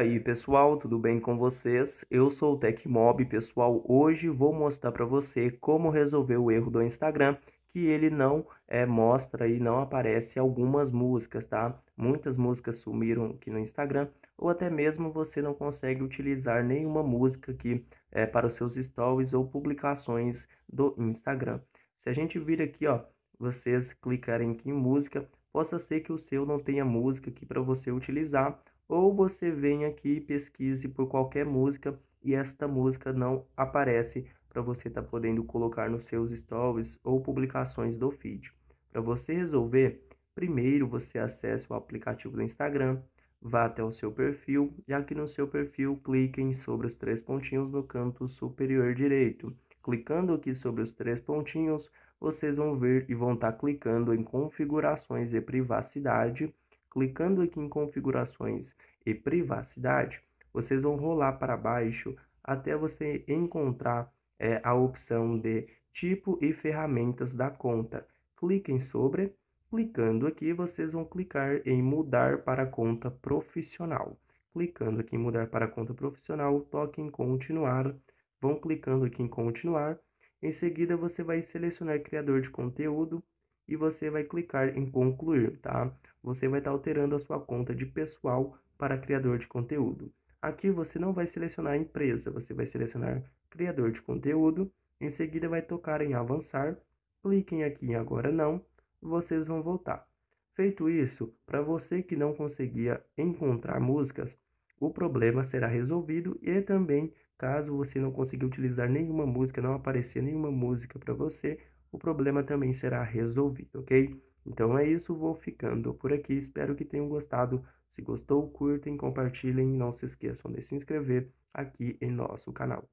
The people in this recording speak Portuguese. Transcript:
aí pessoal, tudo bem com vocês? Eu sou o Tecmob pessoal, hoje vou mostrar para você como resolver o erro do Instagram que ele não é, mostra e não aparece algumas músicas, tá? Muitas músicas sumiram aqui no Instagram ou até mesmo você não consegue utilizar nenhuma música aqui é, para os seus stories ou publicações do Instagram. Se a gente vir aqui, ó, vocês clicarem aqui em música, possa ser que o seu não tenha música aqui para você utilizar ou você vem aqui e pesquise por qualquer música e esta música não aparece para você estar tá podendo colocar nos seus stories ou publicações do feed. Para você resolver, primeiro você acessa o aplicativo do Instagram, vá até o seu perfil e aqui no seu perfil cliquem sobre os três pontinhos no canto superior direito. Clicando aqui sobre os três pontinhos, vocês vão ver e vão estar tá clicando em configurações e privacidade Clicando aqui em configurações e privacidade, vocês vão rolar para baixo até você encontrar é, a opção de tipo e ferramentas da conta. Cliquem sobre, clicando aqui vocês vão clicar em mudar para conta profissional. Clicando aqui em mudar para conta profissional, toque em continuar, vão clicando aqui em continuar. Em seguida você vai selecionar criador de conteúdo e você vai clicar em concluir, tá? Você vai estar tá alterando a sua conta de pessoal para criador de conteúdo. Aqui você não vai selecionar empresa, você vai selecionar criador de conteúdo. Em seguida vai tocar em avançar, cliquem aqui em agora não, vocês vão voltar. Feito isso, para você que não conseguia encontrar músicas, o problema será resolvido e também, caso você não consiga utilizar nenhuma música, não aparecer nenhuma música para você, o problema também será resolvido, ok? Então é isso, vou ficando por aqui. Espero que tenham gostado. Se gostou, curtem, compartilhem e não se esqueçam de se inscrever aqui em nosso canal.